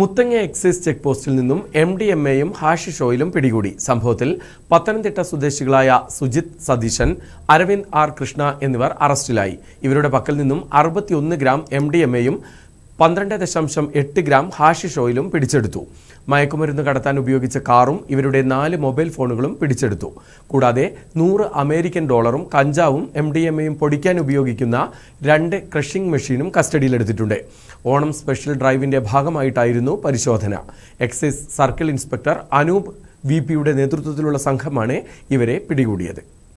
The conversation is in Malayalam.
മുത്തങ്ങ എക്സൈസ് ചെക്ക് പോസ്റ്റിൽ നിന്നും എം ഡി എം എയും ഹാഷിഷ് ഷോയിലും പിടികൂടി സംഭവത്തിൽ പത്തനംതിട്ട സ്വദേശികളായ സുജിത് സതീശൻ അരവിന്ദ് ആർ കൃഷ്ണ എന്നിവർ അറസ്റ്റിലായി ഇവരുടെ പക്കൽ നിന്നും അറുപത്തിയൊന്ന് ഗ്രാം എം ഡി എം എയും പന്ത്രണ്ട് ദശാംശം എട്ട് ഗ്രാം ഹാഷിഷ് ഓയിലും പിടിച്ചെടുത്തു മയക്കുമരുന്ന് കടത്താൻ ഉപയോഗിച്ച കാറും ഇവരുടെ നാല് മൊബൈൽ ഫോണുകളും പിടിച്ചെടുത്തു കൂടാതെ നൂറ് അമേരിക്കൻ ഡോളറും കഞ്ചാവും എം ഡി എം എയും പൊടിക്കാൻ ഉപയോഗിക്കുന്ന രണ്ട് ക്രഷിംഗ് മെഷീനും കസ്റ്റഡിയിലെടുത്തിട്ടുണ്ട് ഓണം സ്പെഷ്യൽ ഡ്രൈവിന്റെ ഭാഗമായിട്ടായിരുന്നു പരിശോധന excise circle inspector Anoop V പിയുടെ നേതൃത്വത്തിലുള്ള സംഘമാണ് ഇവരെ പിടികൂടിയത്